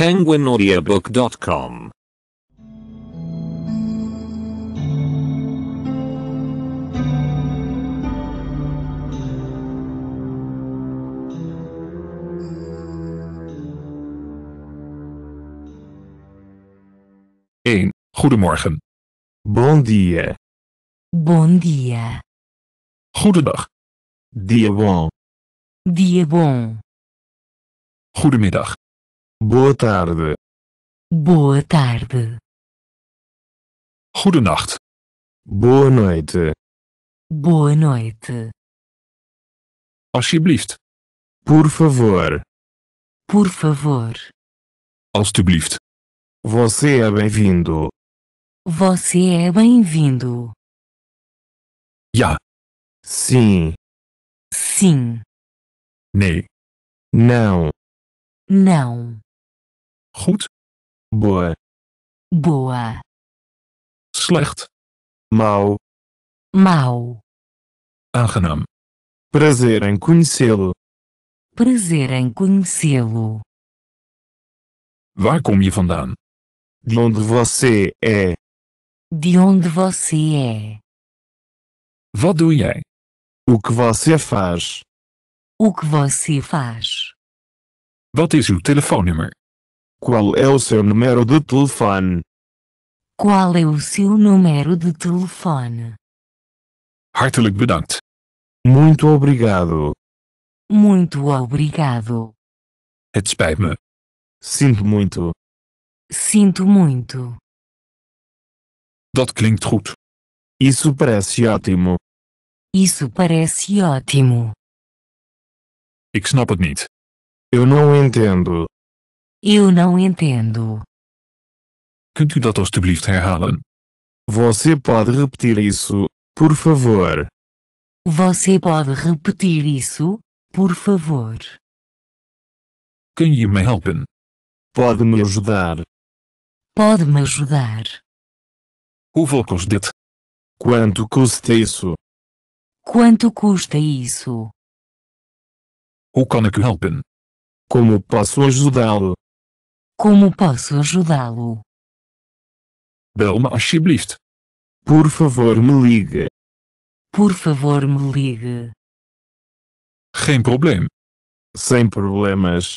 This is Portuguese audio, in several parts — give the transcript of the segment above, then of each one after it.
penguinaudiobook.com Goedemorgen. Bon dia. Bon dia. Goedendag. Dia bon. Dia bon. Goedemiddag. Boa tarde. Boa tarde. Goedenacht. Boa noite. Boa noite. Alsjeblieft. Por favor. Por favor. Alsjeblieft. Você é bem-vindo. Você é bem-vindo. Ja. Sim. Sim. Nee. Não. Não. Goed. Boa. Boa. Slecht. Mau. Mau. Aangenaam. Prazer em conhecê-lo. Prazer em conhecê-lo. Waar kom je vandaan? De onde você é? De onde você é? Wat doe jij? O que você faz? O que você faz? Wat is uw telefoonnummer? Qual é o seu número de telefone? Qual é o seu número de telefone? Hartelijk bedankt. Muito obrigado. Muito obrigado. Het spijt me. Sinto muito. Sinto muito. Dat klinkt goed. Isso parece ótimo. Isso parece ótimo. Ik snap het niet. Eu não entendo. Eu não entendo. Kunt u dat alstublieft herhalen? Você pode repetir isso, por favor. Você pode repetir isso, por favor. Kun je me helpen? Pode me ajudar. Pode me ajudar. Hoeveel kost dit? Quanto custa isso? Quanto custa isso? Hoe kan ik u helpen? Como posso ajudá-lo? Como posso ajudá-lo? Belma me Por favor, me ligue. Por favor, me ligue. Geen probleem. Sem problemas.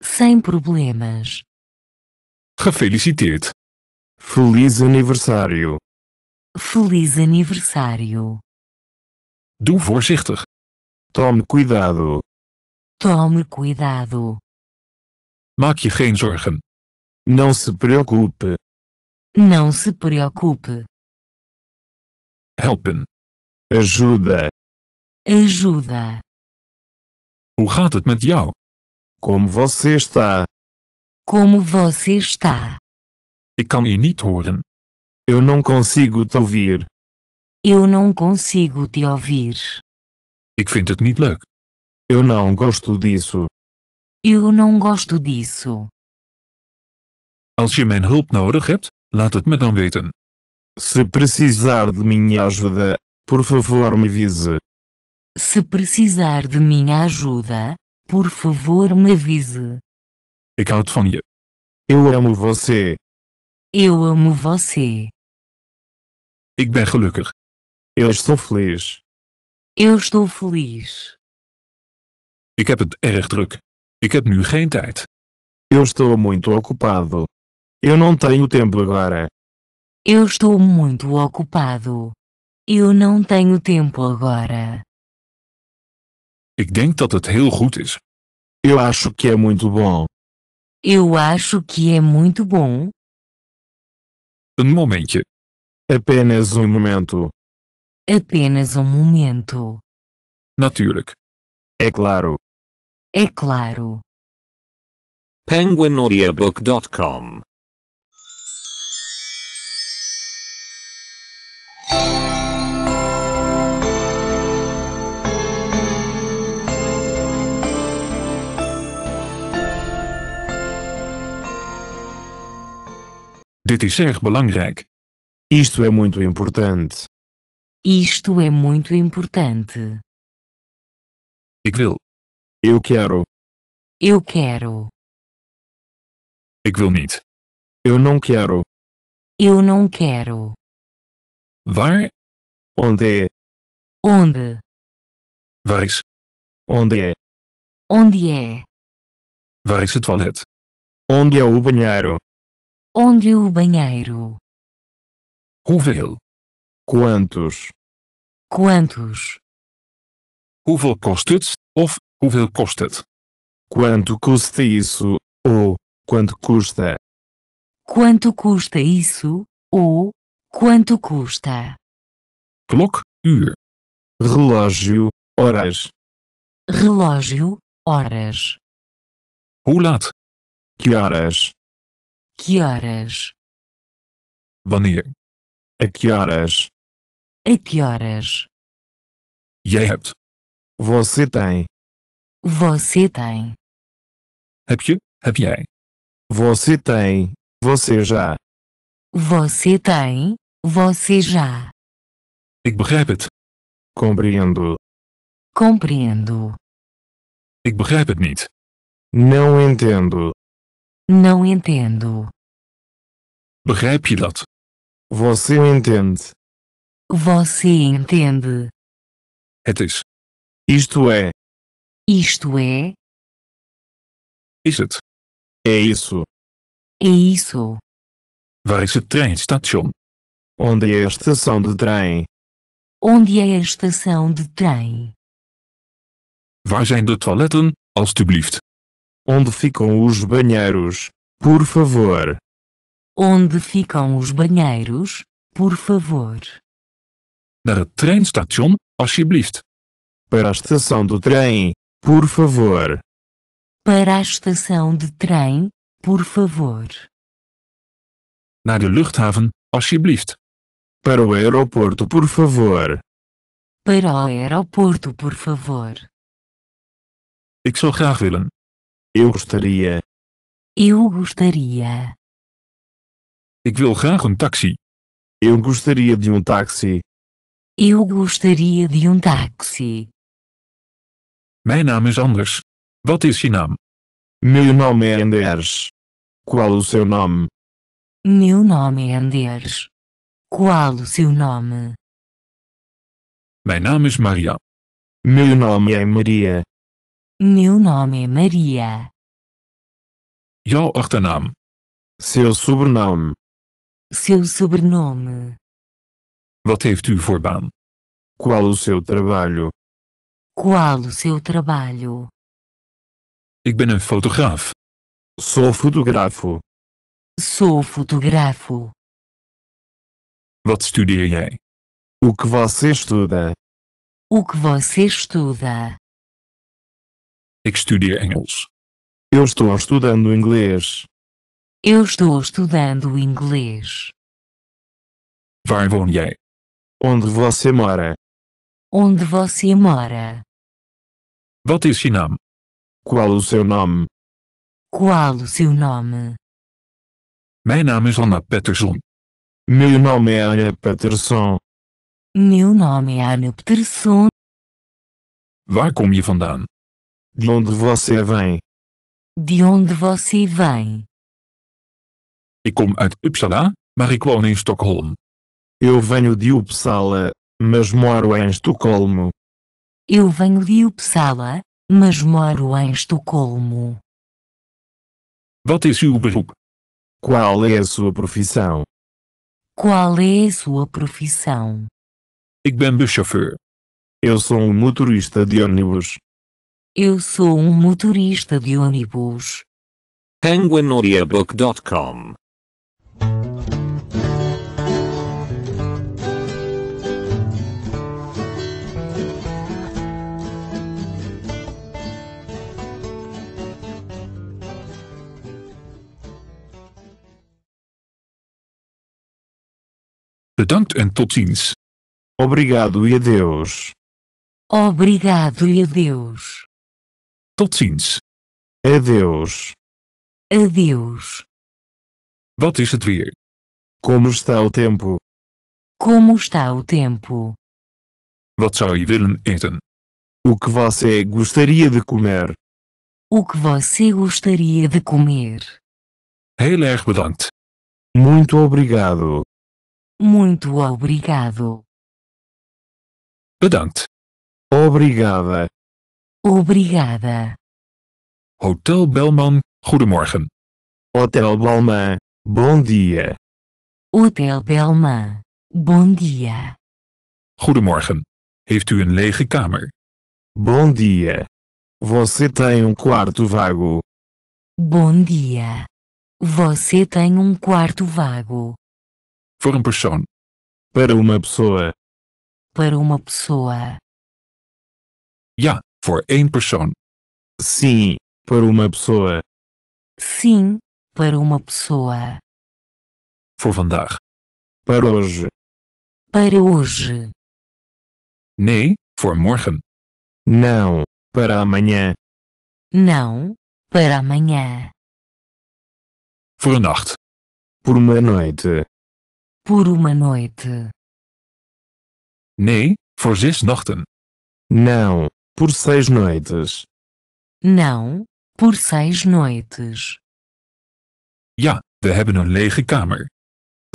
Sem problemas. Gefeliciteerd. Feliz aniversário. Feliz aniversário. Doe voorzichtig. Tome cuidado. Tome cuidado. Maak je geen zorgen. Não se preocupe. Não se preocupe. Helpen. Ajuda. Ajuda. Hoe gaat het met jou? Como você está? Como você está? Ik kan je niet horen. Eu não consigo te ouvir. Eu não consigo te ouvir. Ik vind het niet leuk. Eu não gosto disso. Eu não gosto disso. Als je mijn hulp nodig hebt, laat het me dan weten. Se precisar de minha ajuda, por favor me avise. Se precisar de minha ajuda, por favor me avise. Ik houd van je. Eu amo você. Eu amo você. Ik ben gelukkig. Eu estou feliz. Eu estou feliz. Ik heb het erg druk. Ik heb nu geen tijd. Eu estou muito ocupado. Eu não tenho tempo agora. Eu estou muito ocupado. Eu não tenho tempo agora. Ik denk dat het heel goed is. Eu acho que é muito bom. Eu acho que é muito bom. Um momentje. Apenas um momento. Apenas um momento. Natuurlijk. É claro. É claro. PenguinAudiobook.com Dit is erg belangrijk. Isto é muito importante. Isto é muito importante. Ik wil eu quero. Eu quero. Ik wil niet. Eu não quero. Eu não quero. Waar? Onde é? Onde? Waar Onde é? Onde é? Waar is het toilet? Onde é o banheiro? Onde é o banheiro? Hoeveel? Quantos? Quantos? Hoeveel kost het, of, Hoeveel kost het? Quanto custa isso? Ou, quanto custa? Quanto custa isso? Ou, quanto custa? Klok, uur. Relógio, horas. Relógio, horas. Hoe laat? Que horas? Que horas? Wanneer? A que horas? A que horas? Jij hebt. Você tem. Você tem. Heb je, heb jij. Você tem, você já. Você tem, você já. Ik begrijp het. Compreendo. Compreendo. Ik begrijp het niet. Não entendo. Não entendo. Begrijp je dat? Você entende. Você entende. Het is. Isto é. Isto é. Is it, É isso. É isso. Waar is Onde é a estação de trem? Onde é a estação de trem? Waar zijn de toiletten, alstublieft? Onde ficam os banheiros, por favor? Onde ficam os banheiros, por favor? Naar het treinstation, alstublieft. Para a estação do trem, por favor. Para a estação de trem, por favor. Naar de luchthaven, alsjeblieft. Para o aeroporto, por favor. Para o aeroporto, por favor. Ik zou graag willen. Eu gostaria. Eu gostaria. Ik wil graag een taxi. Eu gostaria de um táxi. Eu gostaria de um táxi. Mijn naam is anders. Wat is je naam? Meu nome é Anders. Qual o seu nome? Meu nome é Anders. Qual o seu nome? Mijn naam is Maria. Meu nome é Maria. Meu nome é Maria. Jouw achternaam. Seu sobrenome. Seu sobrenome. Wat heeft u voor baan? Qual o seu trabalho? Qual o seu trabalho? Ik ben een fotograaf. Sou fotografo. Sou fotografo. Wat studeer jij? O que você estuda? O que você estuda? Ik studeer Engels. Eu estou estudando inglês. Eu estou estudando inglês. Waar woon jij? Onde você mora? Onde você mora? Wat is je naam? Qual o seu nome? Qual o seu nome? Mijn naam is Anna Peterson. Meu nome é Anna Peterson. Meu nome é Anna Peterson. Waar kom je vandaan? De onde você vem? De onde você vem? Ik kom uit Uppsala, maar ik woon in Stockholm. Eu venho de Uppsala, mas moro em Estocolmo. Eu venho de Uppsala, mas moro em Estocolmo. Wat is uw beroep? Qual é a sua profissão? Qual é a sua profissão? Ik ben buschauffeur. Eu sou um motorista de ônibus. Eu sou um motorista de ônibus. PenguinAudioBook.com Bedankt en tot ziens. Obrigado e adeus. Obrigado e adeus. Tot ziens. Adeus. Adeus. Wat is het weer? Como está o tempo? Como está o tempo? Wat zou je willen eten? O que você gostaria de comer? O que você gostaria de comer? Heel erg bedankt. Muito obrigado. Muito obrigado. Bedankt. Obrigada. Obrigada. Hotel Belman, goedemorgen. Hotel Belman, bom dia. Hotel Belman, bom dia. Goedemorgen. Heeft u een lege kamer? Bom dia. Você tem um quarto vago. Bom dia. Você tem um quarto vago. Voor een persoon. Para uma pessoa. Para uma pessoa. Ja, voor één persoon. Sim, para uma pessoa. Sim, para uma pessoa. Voor vandaag. Para hoje. Para hoje. Nee, voor morgen. Não, para amanhã. Não, para amanhã. Voor een nacht. Por uma noite. Por uma noite. Nee, voor zes nachten. Não, por seis noites. Não, por seis noites. Ja, we hebben een lege kamer.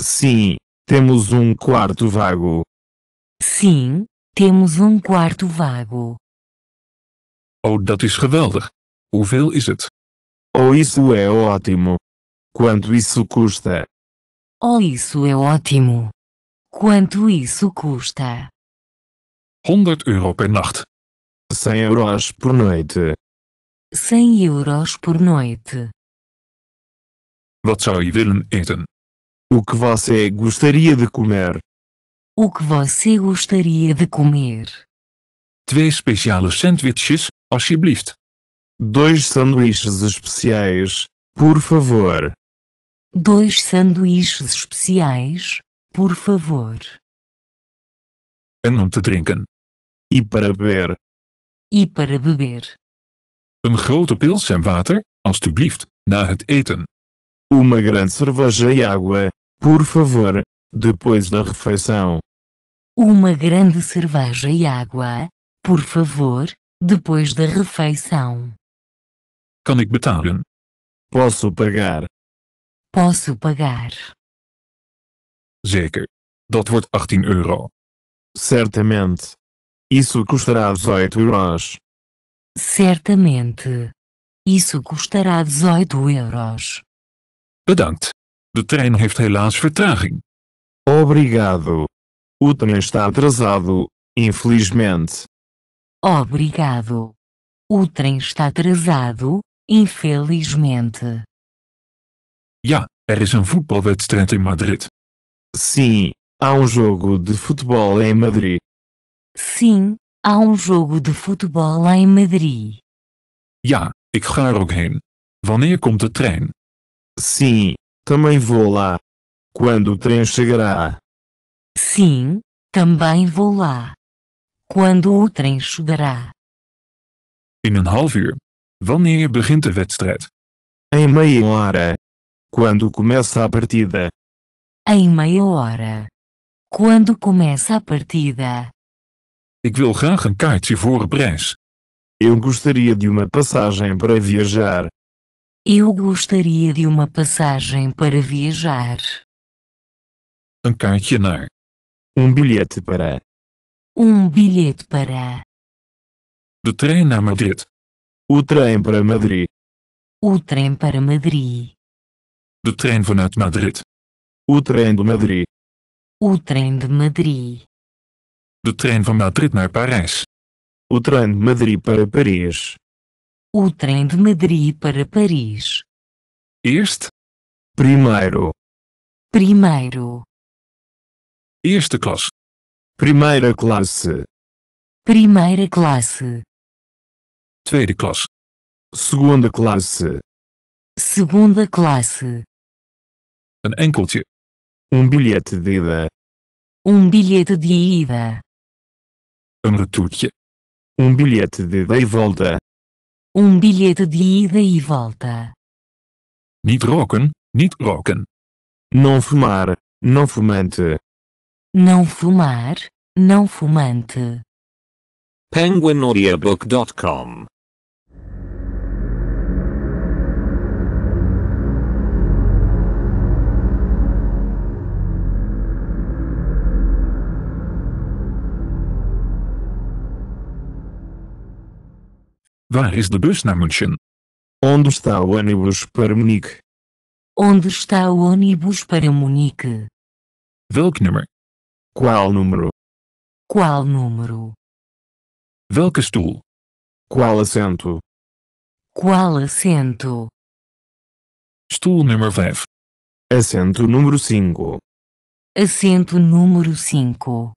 Sim, temos um quarto vago. Sim, temos um quarto vago. Oh, dat is geweldig. Hoeveel is het? Oh, isso é ótimo. Quanto isso custa? Oh, isso é ótimo! Quanto isso custa? 100 euro per nacht. 100 euros por noite. 100 euros por noite. Wat zou je willen eten? O que você gostaria de comer? O que você gostaria de comer? Twee speciale sandwiches, alsjeblieft. Dois sanduíches especiais, por favor. Dois sanduíches especiais, por favor. Não te drinken. E para beber. E para beber. Uma grote pils en water, alstublieft, na het eten. Uma grande cerveja e água, por favor, depois da refeição. Uma grande cerveja e água, por favor, depois da refeição. Kan ik betalen? Posso pagar? Posso pagar? Zeker. Dat wordt 18 euro. Certamente. Isso custará 18 euros. Certamente. Isso custará 18 euros. Bedankt. De trein heeft helaas vertraging. Obrigado. O trem está atrasado, infelizmente. Obrigado. O trem está atrasado, infelizmente. Ja, er is een voetbalwedstrijd in Madrid. Sim, há um jogo de futebol em Madrid. Sim, há um jogo de futebol em Madrid. Ja, ik ga er ook heen. Wanneer komt de trein? Sim, também vou lá. Quando o trem chegará? Sim, também vou lá. Quando o trem chegará? In een half uur. Wanneer begint de wedstrijd? Em meia hora. Quando começa a partida? Em meia hora. Quando começa a partida? Ik wil graag een kaartje voor Bres. Eu gostaria de uma passagem para viajar. Eu gostaria de uma passagem para viajar. Een kaartje naar. Um bilhete para. Um bilhete para. De trein naar Madrid. O trem para Madrid. O trem para Madrid. De trein vanuit Madrid. O trem de Madrid. O trem de Madrid. De trein van Madrid naar Parijs. O trem de Madrid para Paris. O trem de Madrid para Paris. Eerst. Primeiro. Primeiro. Eerste klas. Primeira classe. Primeira classe. Tweede klas. Segunda classe. Segunda classe. Een enkeltje. Um bilhete de ida. Um bilhete de ida. Een retourtje. Um bilhete de ida e volta. Um bilhete de ida e volta. Niet roken, niet roken. Não fumar, não fumante. Não fumar, não fumante. Penguinaudiabook.com Waar is de bus naar München? Onde está o ônibus para Munique? Onde está o ônibus para Munique? Welk nummer? Qual número? Qual número? Welke stoel? Qual assento? Qual assento? Stoel número 5. Assento número 5. Assento número 5.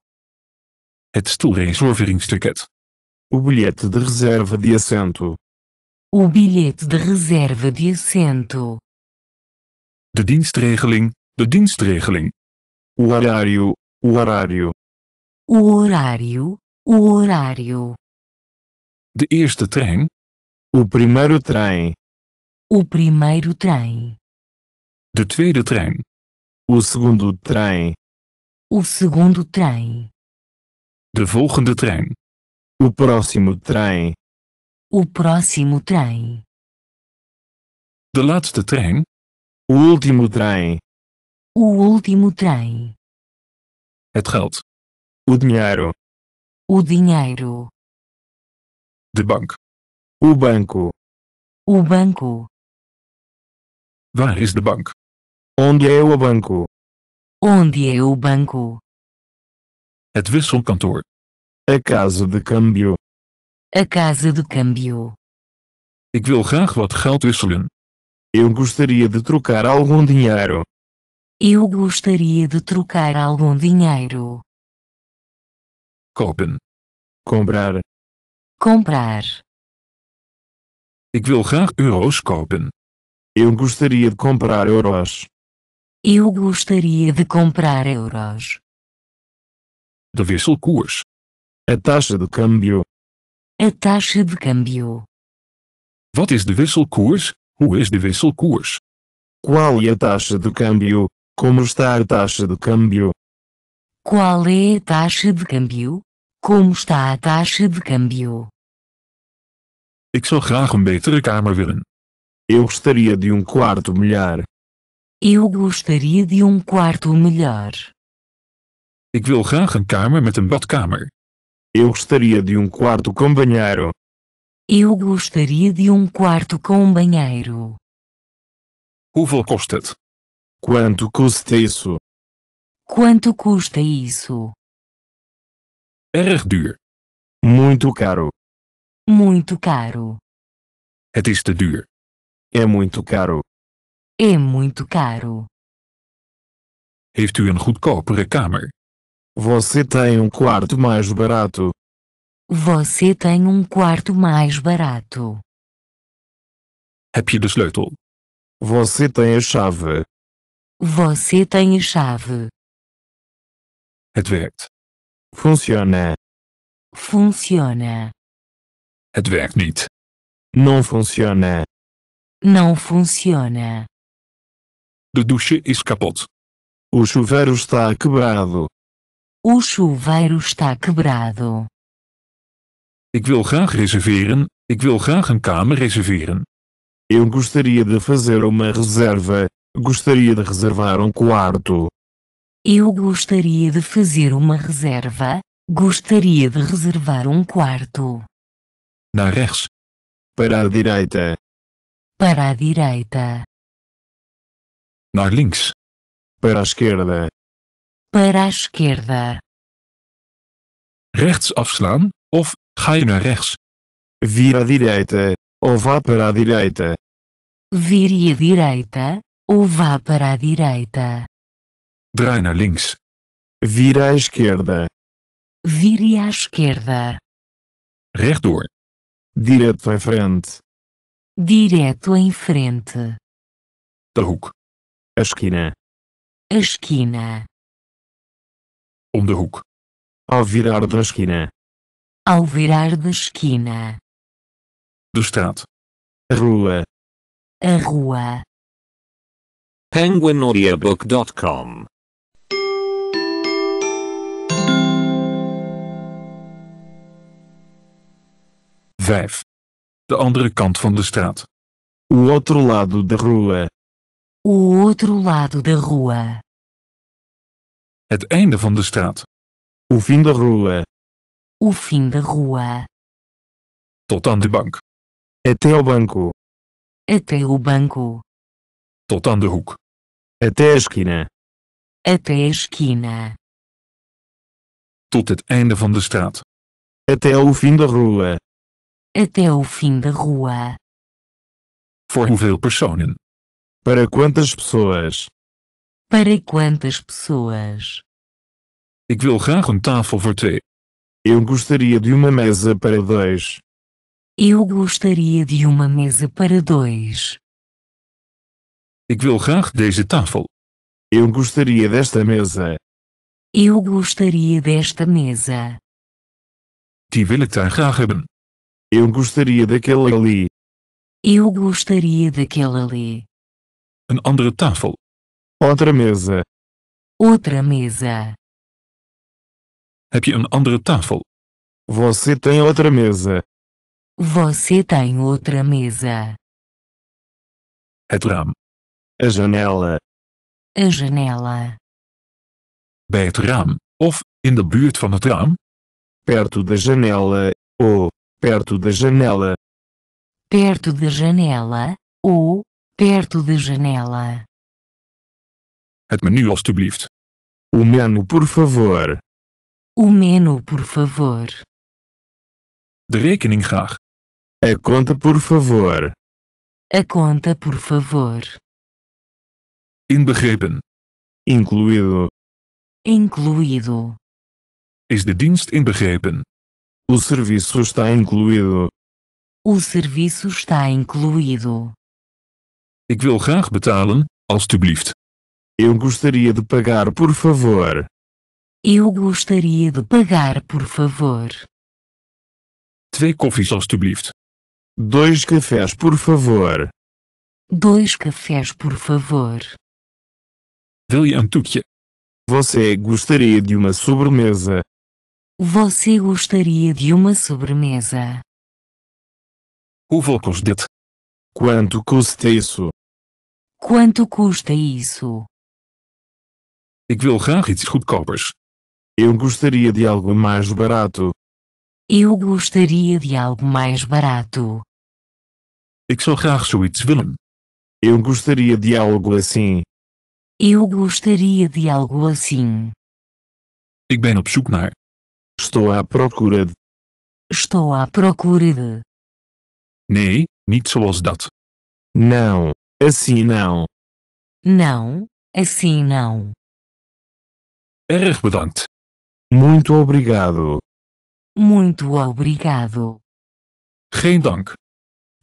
Het stoelreserveringsticket. O bilhete de reserva de assento. O bilhete de reserva de assento. De dienstregeling, de dienstregeling. O horário, o horário. O horário, o horário. De eerste trein. O primeiro trem. O primeiro trem. De tweede trein. O segundo trem. O segundo trem. De volgende trein. O próximo trem. O próximo trem. De laatste trein. O último trem. O último trem. Het geld. O dinheiro. O dinheiro. De bank. O banco. O banco. Waar is de bank? Onde é o banco? Onde é o banco? Het wisselkantoor. A casa de câmbio. A casa de câmbio. Ik wil graag wat geld wisselen. Eu gostaria de trocar algum dinheiro. Eu gostaria de trocar algum dinheiro. Kopen. Comprar. Comprar. Ik wil graag euro's kopen. Eu gostaria de comprar euros. Eu gostaria de comprar euros. De wisselkoers. A taxa de câmbio. A taxa de câmbio. Wat is de wisselkoers? Hoe is de wisselkoers? Qual é a taxa de câmbio? Como está a taxa de câmbio? Qual é a taxa de câmbio? Como está a taxa de câmbio? Ik zou graag een betere kamer willen. Eu gostaria de um quarto melhor. Eu gostaria de um quarto melhor. Ik wil graag een kamer met een badkamer. Eu gostaria de um quarto com banheiro. Eu gostaria de um quarto com banheiro. Hoeveel kost Quanto custa isso? Quanto custa isso? Erg Muito caro. Muito caro. Het is te duur. É muito caro. É muito caro. Heeft u een goedkopere kamer? Você tem um quarto mais barato. Você tem um quarto mais barato. Heb je de sleutel? Você tem a chave. Você tem a chave. Het werkt. Funciona. Funciona. Het werkt niet. Não funciona. Não funciona. De douche is kapot. O chuveiro está quebrado. O chuveiro está quebrado. Ik wil graag reserveren. Ik wil graag een kamer reserveren. Eu gostaria de fazer uma reserva. Gostaria de reservar um quarto. Eu gostaria de fazer uma reserva. Gostaria de reservar um quarto. Na rechts. Para a direita. Para a direita. Naar links. Para a esquerda. Para a esquerda. Rechts afslaan, of ga je naar rechts? Vira direita, ou vá para a direita. Vire à direita, ou vá para a direita. Draai naar links. Vira à esquerda. Vire à esquerda. Rechtdoor. Direto em frente. Direto em frente. De hoek. A esquina. A esquina. Om de hoek. Ao virar da esquina. Ao virar da esquina. De straat. A rua. A rua. penguinaudiobook.com Vijf. De andere kant van de straat. O outro lado da rua. O outro lado da rua. Het einde van de straat. O fim da rua. de de rua. Tot aan de bank. Até ao banco. Até Tot aan de hoek. Até a esquina. Até Tot het einde van de straat. Até o fim da rua. Até o fim Voor hoeveel personen? Para quantas pessoas? Para quantas pessoas? Ik wil graag een tafel voor twee. Eu gostaria de uma mesa para dois. Eu gostaria de uma mesa para dois. Ik wil graag deze tafel. Eu gostaria desta mesa. Eu gostaria desta mesa. Die wil ik daar graag hebben. Eu gostaria daquela ali. Eu gostaria daquela ali. Een andere tafel. Outra mesa. Outra mesa. Heb je een andere tafel? Você tem outra mesa. Você tem outra mesa. Het raam. A janela. A janela. Bij het raam, of in de buurt van het raam? Perto da janela, ou perto da janela. Perto da janela, ou perto da janela. Het menu alstublieft. O menu por favor. O menu por favor. De rekening graag. A conta por favor. A conta por favor. Inbegrepen. Incluído. Incluído. Is de dienst inbegrepen? O serviço está incluído. O serviço está incluído. Ik wil graag betalen, alstublieft. Eu gostaria de pagar, por favor. Eu gostaria de pagar, por favor. Twee koffies alstublieft. Dois cafés, por favor. Dois cafés, por favor. Wil je een toekje? Você gostaria de uma sobremesa? Você gostaria de uma sobremesa? Hoeveel kost dit? Quanto custa isso? Quanto custa isso? Ik wil graag iets goedkopers. Eu gostaria de algo mais barato. Eu gostaria de algo mais barato. Ik zou graag zoiets willen. Eu gostaria de algo assim. Eu gostaria de algo assim. Ik ben op zoek naar. Estou à procura de. Estou à procura de. Nee, niet zoals dat. Não, assim não. Não, assim não. Erg bedankt. Muito obrigado. Muito obrigado. Geen dank.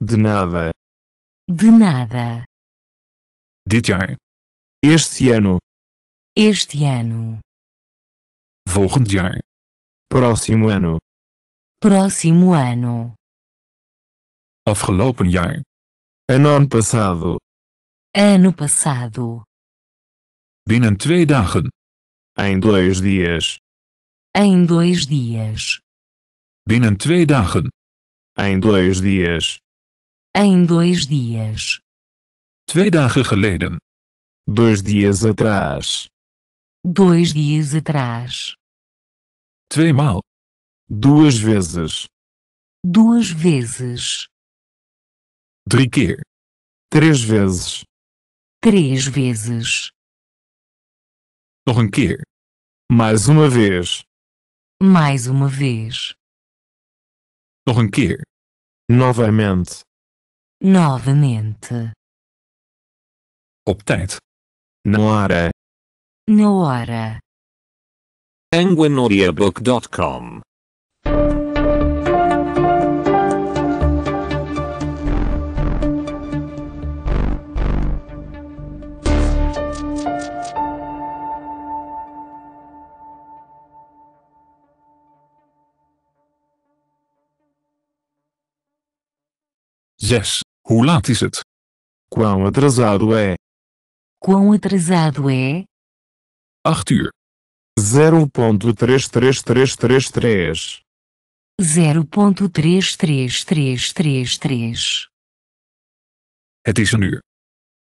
De nada. De nada. Dit jaar. Este ano. Este ano. Volgend jaar. Próximo ano. Próximo ano. Afgelopen jaar. Ano passado. Ano passado. Binnen twee dagen. Em dois dias. Em dois dias. Binnen twee dagen. Em dois dias. Em dois dias. Twee dagen geleden. Dois dias atrás. Dois dias atrás. Tweemaal. Duas vezes. Duas vezes. Drie keer. Três vezes. Três vezes. Ranquer. Mais uma vez. Mais uma vez. Ranquer. Novamente. Novamente. Op tijd. Na hora. Na hora. Anguinoriabook.com 6. Hoe laat is het? Quão atrasado é? Quão atrasado é? 8 uur. 0.33333 0.33333 Het is een uur.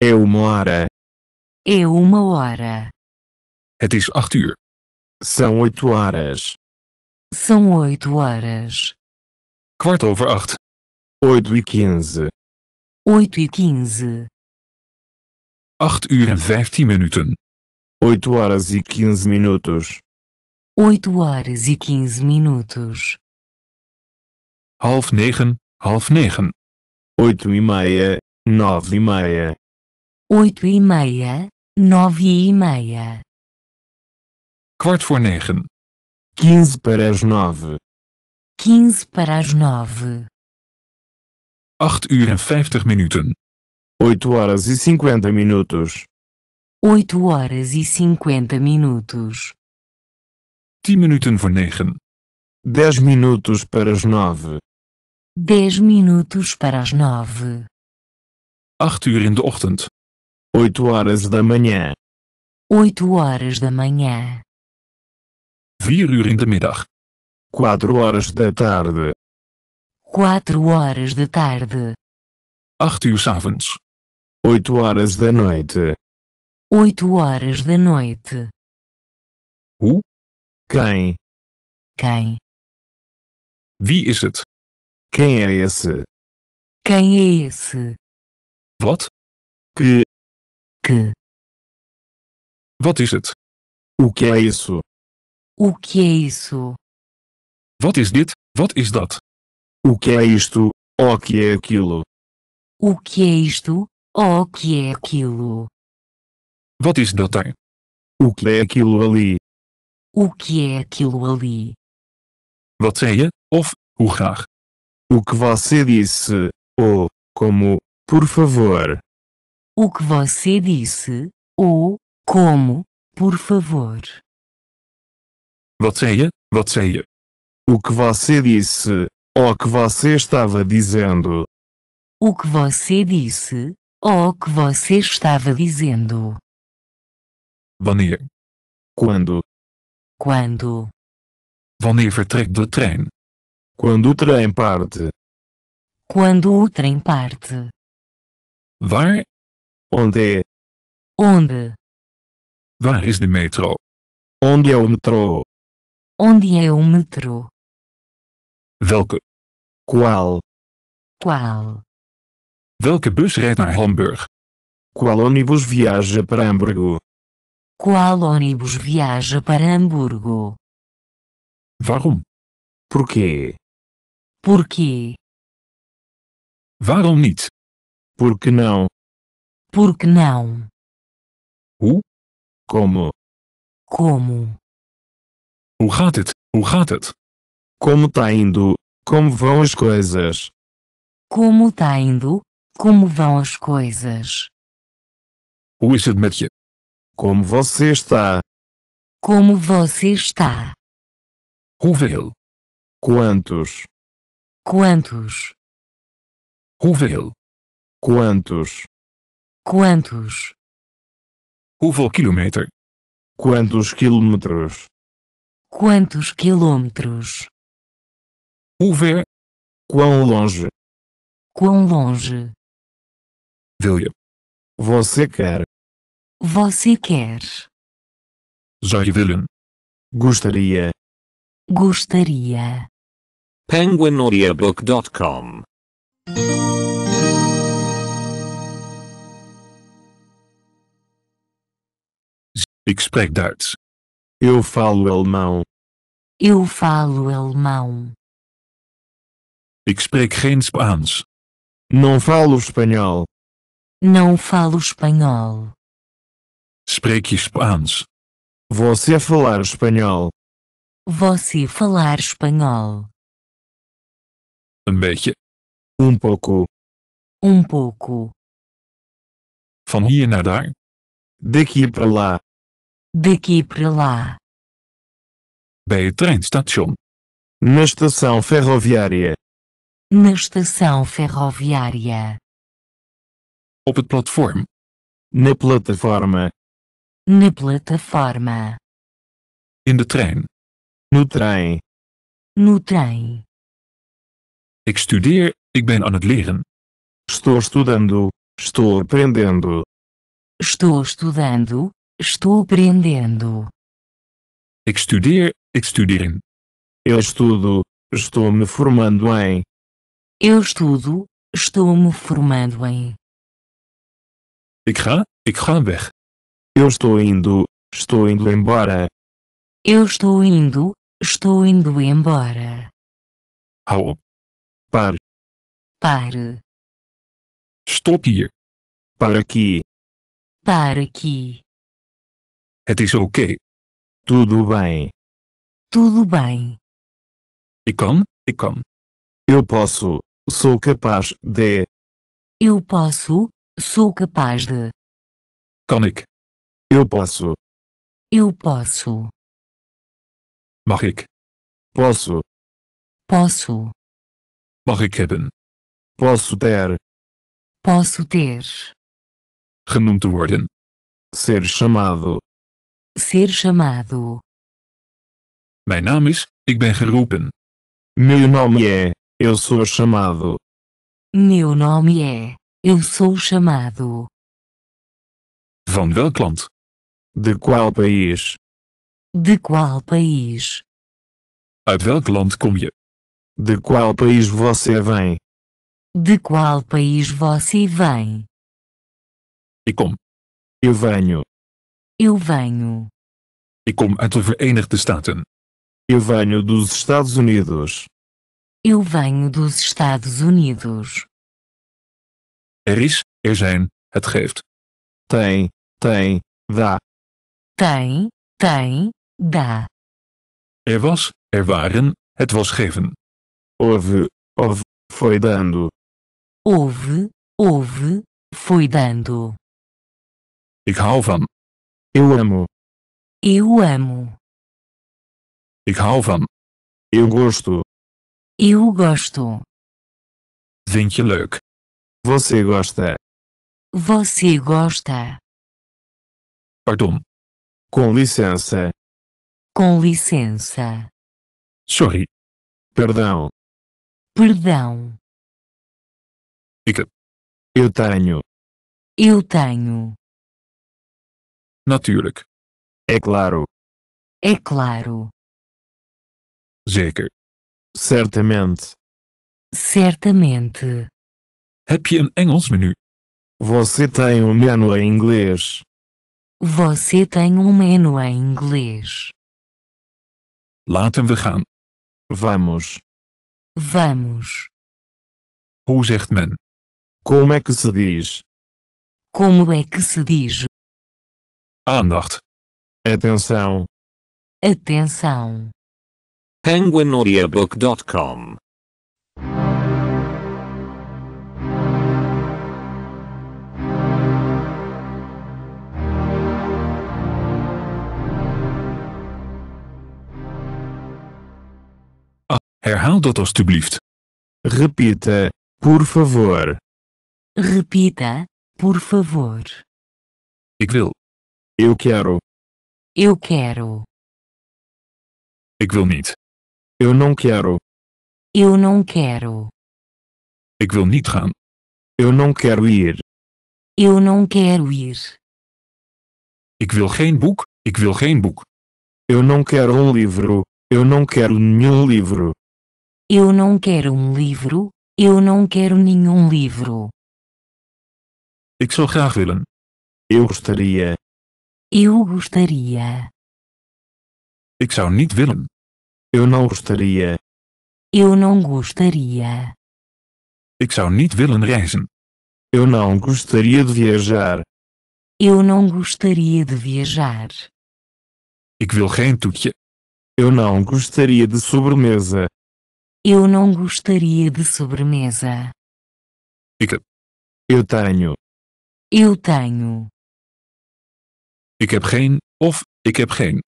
É uma hora. É uma hora. Het is 8 uur. São oito horas. São 8 horas. Kwart over 8 8 e 15. 8 e 15. 8 uur en 15 minuten. 8 horas e 15 minutos. 8 horas e 15 minutos. Half 9, half 9. 8 e meia, 9 e meia. 8 e meia, 9 e meia. Kwart voor 9. 15 para as 9. 15 para as 9. 8 uur en 50 minuten. 8 horas e 50 minutos. 8 horas e 50 minutos. 10 minuten voor 9. 10 minutos para as 9. 10 minutos para as 9. 8 uur in de ochtend. 8 horas da manhã. 8 horas da manhã. 4 uur in de middag. 4 horas da tarde. Quatro horas da tarde. 8 uur s'avonds. 8 horas da noite. Oito horas da noite. O? Quem? Quem? Wie is het? Quem é esse? Quem é esse? Wat? Que? Que? Wat is het? O que é isso? O que é isso? Wat is dit? Wat is dat? O que é isto? O que é aquilo? O que é isto? O que é aquilo? Wat is dat daar? O que é aquilo ali? O que é aquilo ali? Wat zei je, of, hoe graag? O que você disse, ou, como, por favor. O que você disse, ou, como, por favor. Wat zei je, wat zei je? O que você disse, o que você estava dizendo. O que você disse, o que você estava dizendo. Wanneer? Quando? Quando? Wanneer vertrekt de trein? Quando o trem parte. Quando o trem parte. Waar? Onde? Onde? Waar is de metro? Onde é o metrô? Onde é o metrô? Welke? Qual? Qual? Welke bus rijdt naar Hamburg? Qual ônibus viaja para Hamburgo? Qual ônibus viaja para Hamburgo? Waarom? Porquê? Porquê? Waarom niet? Por que não? Por que não? Hoe? Como? Como? Hoe gaat het? Hoe gaat het? Como tá indo? Como vão as coisas? Como tá indo? Como vão as coisas? O is Como você está? Como você está? Hoeveel? Quantos? Quantos? Hoeveel? Quantos? Quantos? Hoeveel quilômetro? Quantos quilômetros? Quantos quilômetros? UV. Quão longe? Quão longe? William. Você quer. Você quer. Joy William. Gostaria. Gostaria. Penguinaudiobook.com Ik spreek Duits. Eu falo alemão. Eu falo alemão. Ik spreek geen Spaans. Não falo espanhol. Não falo espanhol. Spreek je Spaans? Você falar espanhol. Você falar espanhol. Een beetje. Um pouco. Um pouco. Van hier naar daar. Daqui para lá. Daqui para lá. Bij het treinstation. Na estação ferroviária na estação ferroviária, op het platform, na plataforma, na plataforma, in de trein, no trem, no trem. Ik studeer, ik ben aan het leren. Estou estudando, estou aprendendo. Estou estudando, estou aprendendo. Ik studeer, ik studeer Eu estudo, estou me formando em. Eu estudo, estou me formando em. Ik ga, ik ga weg. Eu estou indo, estou indo embora. Eu estou indo, estou indo embora. Hou op. Pare. Pare. Stop hier. Para aqui. Para aqui. Het is oké. Tudo bem. Tudo bem. Ik kan, ik kan. Eu posso, sou capaz de. Eu posso, sou capaz de. Kan ik. Eu posso. Eu posso. Mag ik. Posso. Posso. Mag ik hebben. Posso ter. Posso ter. Genoemd worden. Ser chamado. Ser chamado. Mijn naam is, ik ben geroepen. Meu nome é, eu sou chamado. Meu nome é. Eu sou chamado. Van welk De qual país? De qual país? Uit welk land kom je? De qual país você vem? De qual país você vem? Ik kom. Eu venho. Eu venho. Ik kom uit de Verenigde Staten. Eu venho dos Estados Unidos. Eu venho dos Estados Unidos. Er is, er zijn, het geeft. Tem, tem, dá. Tem, tem, dá. Er was, er waren, het was geven. Houve, houve, foi dando. Houve, houve, foi dando. Ik hou van. Eu amo. Eu amo. Ik hou van. Eu gosto. Eu gosto. Vind je leuk? Você gosta. Você gosta. Pardon. Com licença. Com licença. Sorry. Perdão. Perdão. Ik. Eu tenho. Eu tenho. Natuurlijk. É claro. É claro. Zeker. Certamente. Certamente. Heb je een Engels menu? Você tem um menu em inglês? Você tem um menu em inglês. Laten we gaan. Vamos. Vamos. Hoe zegt men? Como é que se diz? Como é que se diz? Aandacht. Atenção. Atenção. penguinaudiobook.com ah, herhaal dat alstublieft. Repita, eh, por favor. Repita, eh, por favor. Ik wil. Eu quero. Eu quero. Ik wil niet. Eu não quero. Eu não quero. Ik wil niet gaan. Eu não quero ir. Eu não quero ir. Ik wil geen boek, ik wil geen boek. Eu não quero um livro, eu não quero nenhum livro. Eu não quero um livro, eu não quero nenhum livro. Ik zou graag willen. Eu gostaria. Eu gostaria. Ik zou niet willen. Eu não gostaria. Eu não gostaria. Ik zou niet willen reizen. Eu não gostaria de viajar. Eu não gostaria de viajar. Ik wil geen toetje. Eu não gostaria de sobremesa. Eu não gostaria de sobremesa. Ik heb. Eu tenho. Eu tenho. Ik heb geen, of, ik heb geen.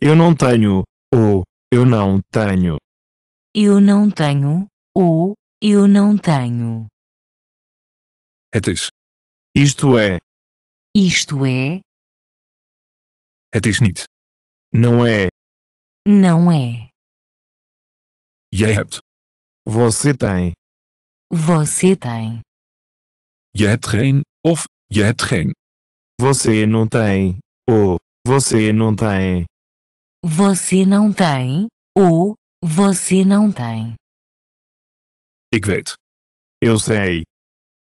Eu não tenho, ou, oh. Eu não tenho. Eu não tenho, ou, eu não tenho. Het é is. Isto é. Isto é. Het é is niet. Não é. Não é. Jij é hebt. Você tem. Você tem. Je hebt geen, of, je hebt geen. Você não tem, ou, você não tem. Você não tem, ou você não tem. Ik weet. Eu sei.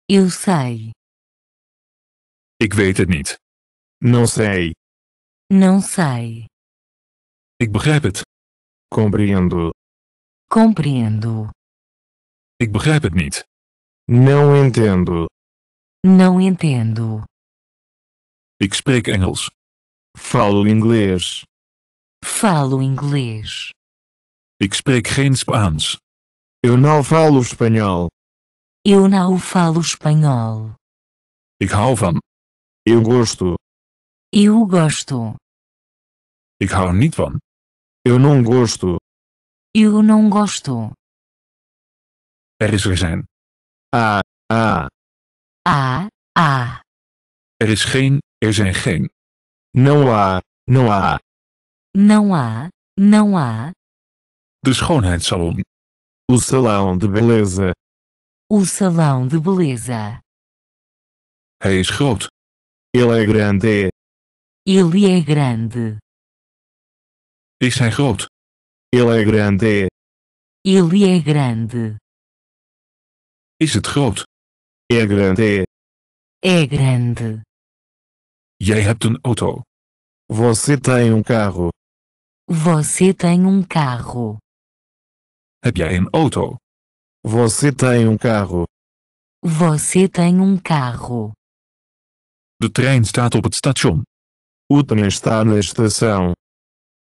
Eu sei. Ik weet het niet. Não sei. Não sei. Ik begrijp het. Compreendo. Compreendo. Ik begrijp het niet. Não entendo. Não entendo. Ik spreek Engels. Falo inglês. Falo inglês. Ik spreek geen Spaans. Eu não falo espanhol. Eu não falo espanhol. Ik hou van. Eu gosto. Eu gosto. Ik hou niet van. Eu não gosto. Eu não gosto. Er is er zijn. Ah, ah. Ah, ah. Er is geen, er zijn geen. Não há, não há. Não há, não há. De Schönheitssalon. O salão de beleza. O salão de beleza. Hij is groot. Ele é grande. Ele é grande. Is hij groot? Ele é grande. Ele é grande. Is het groot? É grande. É grande. Jij hebt een auto. Você tem um carro. Você tem um carro. Heb jij een auto? Você tem um carro. Você tem um carro. De trein staat op het station. O trem está na estação.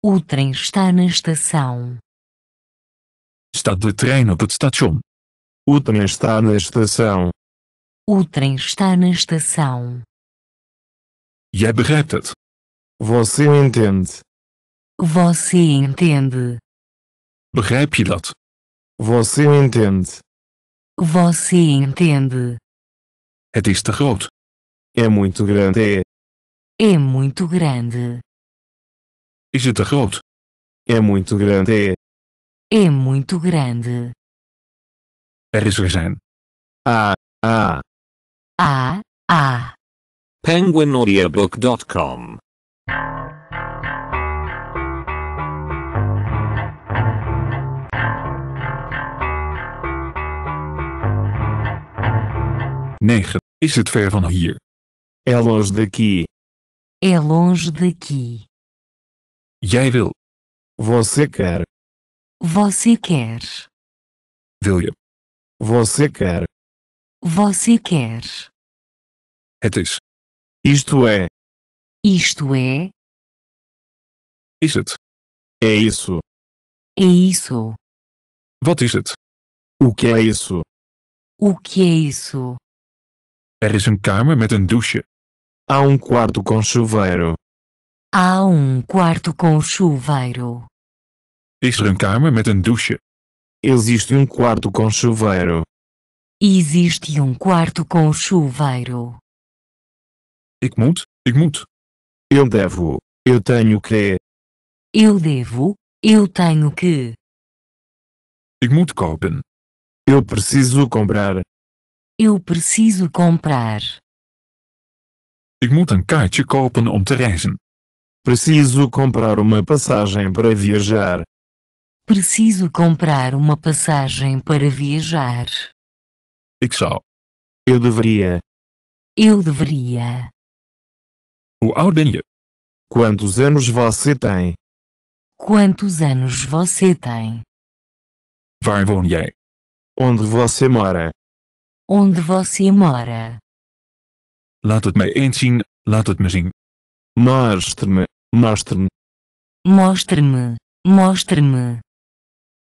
O trem está na estação. Está de trein op het station? O trem está na estação. O trem está na estação. Jij begrijpt het. Você entende. Você entende? Begrijp je dat? Você entende? Você entende? Het is te groot. É muito grande. É, é muito grande. Is het te groot? É muito grande. É, é muito grande. Er is er zijn. Ah, ah. Ah, ah. Penguinaudiobook.com 9. Is het ver van hier? É longe daqui. É longe daqui. Jij wil. Você quer. Você quer. Wil je. Você quer. Você quer. Het is. Isto é. Isto é. Is het. É isso. É isso. Wat is het? O que é isso? O que é isso? Er is een kamer met een douche. Há um quarto com chuveiro. Há um quarto com chuveiro. Is er een kamer met een douche? Existe um quarto com chuveiro. Existe um quarto com chuveiro. Ik moet, ik moet. Eu devo, eu tenho que. Eu devo, eu tenho que. Ik moet kopen. Eu preciso comprar. Eu preciso comprar. Ik moet een kaartje kopen om te reizen. Preciso comprar uma passagem para viajar. Preciso comprar uma passagem para viajar. Ik zou. Eu deveria. Eu deveria. Hoe oud ben je? Quantos anos você tem? Quantos anos você tem? Waar woon jij? Onde você mora? Onde você mora? Lá het mij eens zien, laat het me zien. Mostre-me, mostre-me. Mostre-me, mostre-me.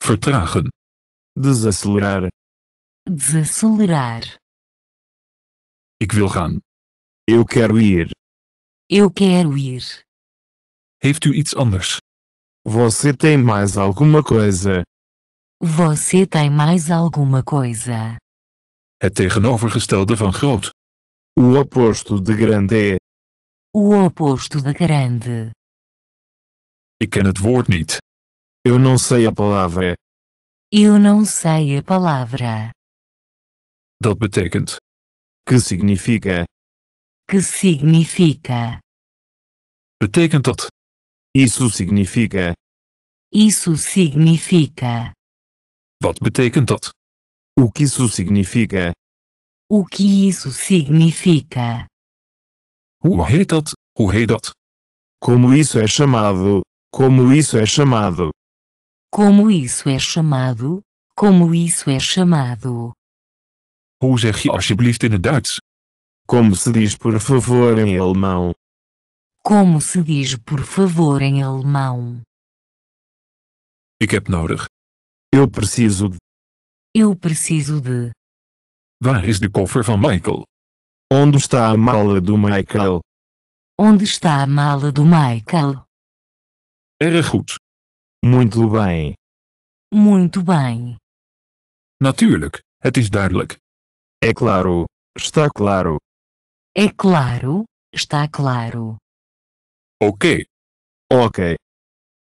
Vertragen. Desacelerar. Desacelerar. Ik wil gaan. Eu quero ir. Eu quero ir. Heeft u iets anders? Você tem mais alguma coisa? Você tem mais alguma coisa? het tegenovergestelde van groot. O oposto de grande é. O oposto de grande. Ik ken het woord niet. Eu não sei a palavra. Eu não sei a palavra. Dat betekent. Que significa? Que significa? Betekent dat? Isso significa. Isso significa. Wat betekent dat? O que isso significa? O que isso significa? O rei dat, o rei dat. Como isso é chamado? Como isso é chamado? Como isso é chamado? Como isso é chamado? Hoe zeg je alsjeblieft in het Duits? Como se diz por favor em alemão? Como se diz por favor em alemão? Ik heb nodig. Eu preciso de. Eu preciso de. Waar is de koffer van Michael? Onde está a mala do Michael? Onde está a mala do Michael? Erg goed. Muito bem. Muito bem. Natuurlijk, het is duidelijk. É claro, está claro. É claro, está claro. Ok. Ok.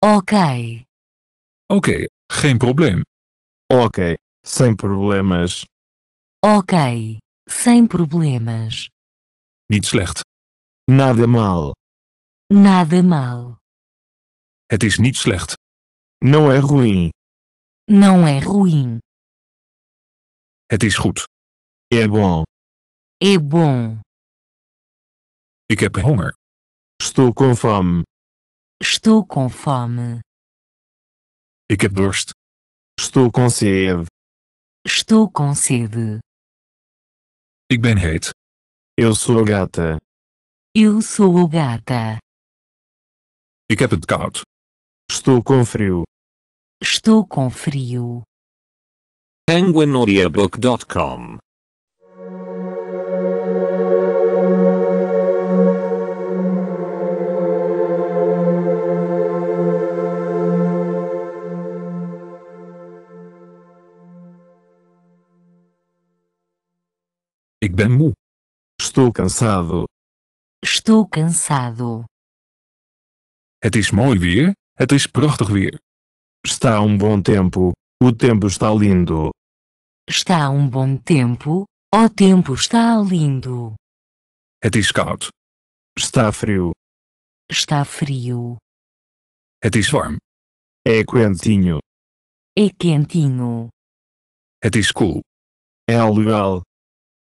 Ok. Ok, geen probleem. Ok. Sem problemas. Ok. Sem problemas. Niet slecht. Nada mal. Nada mal. Het is niet slecht. Não é ruim. Não é ruim. Het is goed. É bom. É bom. Ik heb honger. Estou com fome. Estou com fome. Ik heb dorst. Estou com sede. Estou com sede. Ik ben heet. Eu sou a gata. Eu sou o gata. Ik heb het koud. Estou com frio. Estou com frio. Penguinaudiobook.com Digamo. Estou cansado. Estou cansado. Het is mooi weer, het is prachtig weer. Está um bom tempo, o tempo está lindo. Está um bom tempo, o tempo está lindo. Het is koud. Está frio. Está frio. Het is warm. É quentinho. É quentinho. Het is cool. É legal.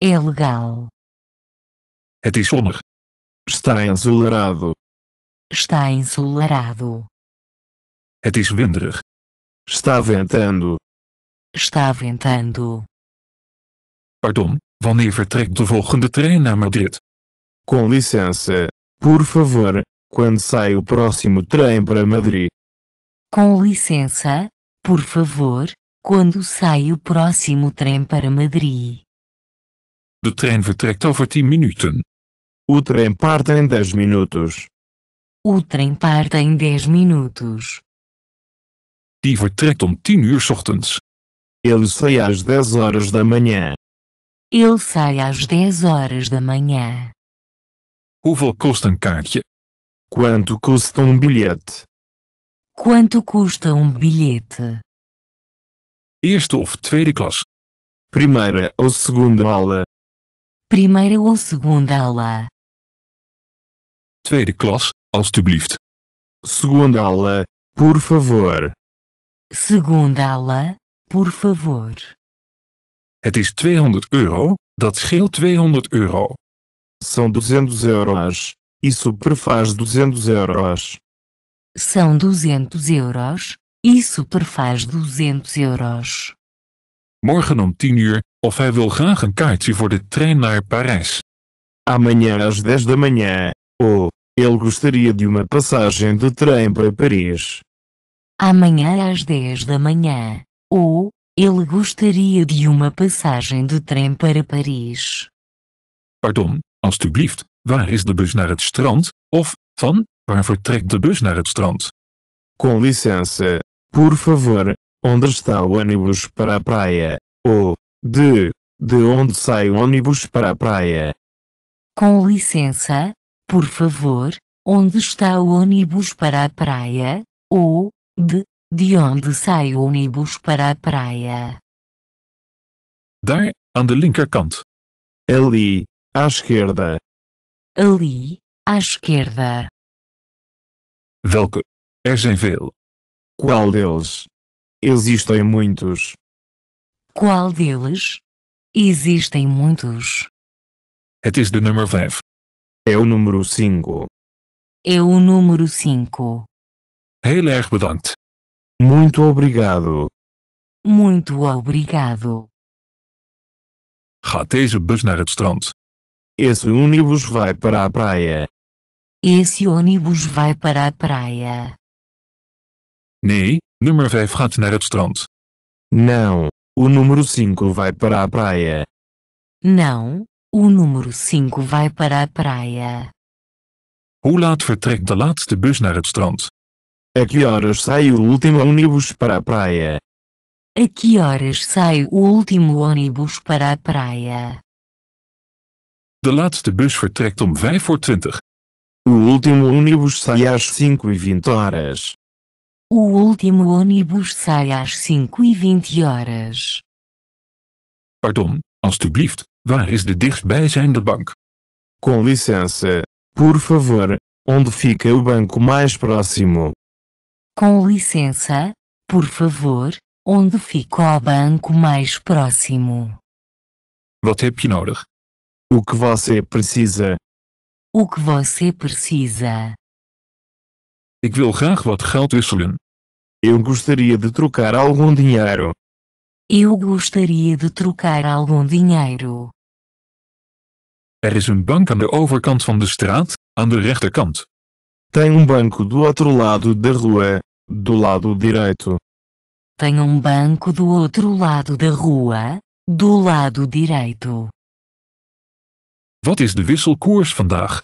É legal. Het is zonnig. Está ensolarado. Está ensolarado. Het é is winderig. Está ventando. Está ventando. Pardon, wanneer vertrekt de volgende trein naar Madrid? Com licença, por favor, quando sai o próximo trem para Madrid? Com licença, por favor, quando sai o próximo trem para Madrid? De trein vertrekt over 10 minuten. O trem parte em 10 minutos. O trem parte em 10 minutos. Die vertrekt om 10 uur ochtends. Ele sai às 10 horas da manhã. Ele sai às 10 horas da manhã. Hoeveel kost een kaartje? Quanto custa um bilhete? Quanto custa um bilhete? Eerste of tweede klas? Primeira ou segunda aula? primeira ou segunda aula. Tweede klas, alstublieft. Segunda aula, por favor. Segunda aula, por favor. Het is 200 euro, dat scheelt 200 euro. São 200 euros. Isso prefaz 200 euros. São 200 euros. Isso prefaz 200 euros. morgen om 10 uur, of hij wil graag een kaartje voor de trein naar Parijs. Amanhã às 10 da manhã. Ou, ele gostaria de uma passagem de trem para Paris. Amanhã às 10 da manhã. Ou, ele gostaria de uma passagem de trem para Paris. Pardon, alstublieft, waar is de bus naar het strand? Of, van, waar vertrekt de bus naar het strand? Com licença, por favor, Onde está o ônibus para a praia? Ou, de, de onde sai o ônibus para a praia? Com licença, por favor, onde está o ônibus para a praia? Ou, de, de onde sai o ônibus para a praia? Daar, aan de linkerkant. Ali, à esquerda. Ali, à esquerda. Welke? Er zijn veel. Qual deles? Existem muitos. Qual deles? Existem muitos. Het is de 5. É o número 5. É o número 5. Heel erg bedankt. Muito obrigado. Muito obrigado. Gaat deze bus naar het strand? Esse ônibus vai para a praia. Esse ônibus vai para a praia. Nee, Número 5 gaat naar het strand. Não, o número 5 vai para a praia. Não, o número 5 vai para a praia. Hoe laat vertrekt de laatste bus naar het strand? A que horas sai o último ônibus para a praia? A que horas sai o último ônibus para a praia? De laatste bus vertrekt om 5 voor 20. O último ônibus sai às 5 e 20 horas. O último ônibus sai às 5 e 20 horas. Pardon, alstublieft, waar is de dichtstbijzijnde bank? Com licença, por favor, onde fica o banco mais próximo? Com licença, por favor, onde fica o banco mais próximo? Wat heb je nodig? O que você precisa? O que você precisa? Ik wil graag wat geld wisselen. Eu gostaria de trocar algum dinheiro. Eu gostaria de trocar algum dinheiro. Er is een bank aan de overkant van de straat, aan de rechterkant. Tem um banco do outro lado da rua, do lado direito. Tem um banco do outro lado da rua, do lado direito. Wat is de wisselkoers vandaag?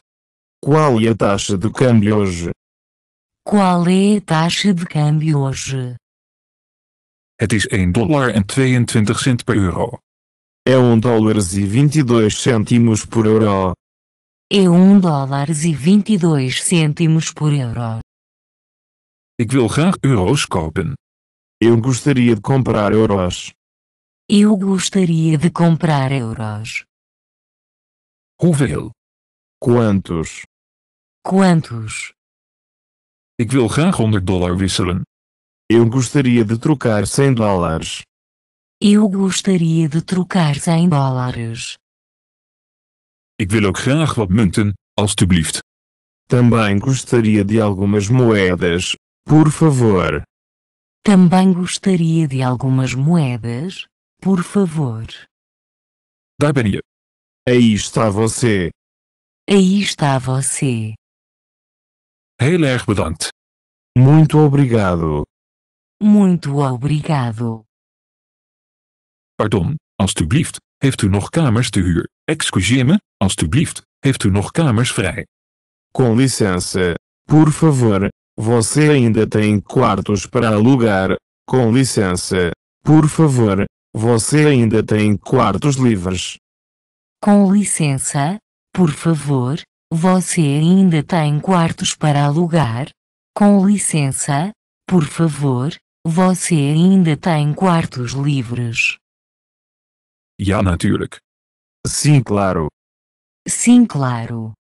Qual é a taxa de câmbio hoje? Qual é a taxa de câmbio hoje? Het is 1 dólar en 22 cent per euro. É 1 dólar e 22 centimos por euro. É 1 dólar e 22 centimos por euro. Ik wil graag euro's kopen. Eu gostaria de comprar euros. Eu gostaria de comprar euros. Hoeveel? Quantos? Quantos? Ik wil graag 100 dollar wisselen. Eu gostaria de trocar 100 dólares. Eu gostaria de trocar 100 dólares. Ik wil ook graag wat munten, alstublieft. Também gostaria de algumas moedas, por favor. Também gostaria de algumas moedas, por favor. Daar ben je. Aí está você. Aí está você. Heel erg bedankt. Muito obrigado. Muito obrigado. Pardon, alstublieft, heeft u nog kamers te huur? Excuseer me, alstublieft, heeft u nog kamers vrij? Com licença, por favor, você ainda tem quartos para alugar? Com licença, por favor, você ainda tem quartos livres? Com licença, por favor, você ainda tem quartos para alugar? Com licença, por favor, você ainda tem quartos livres? Ja, natuurlijk. Sim, claro. Sim, claro.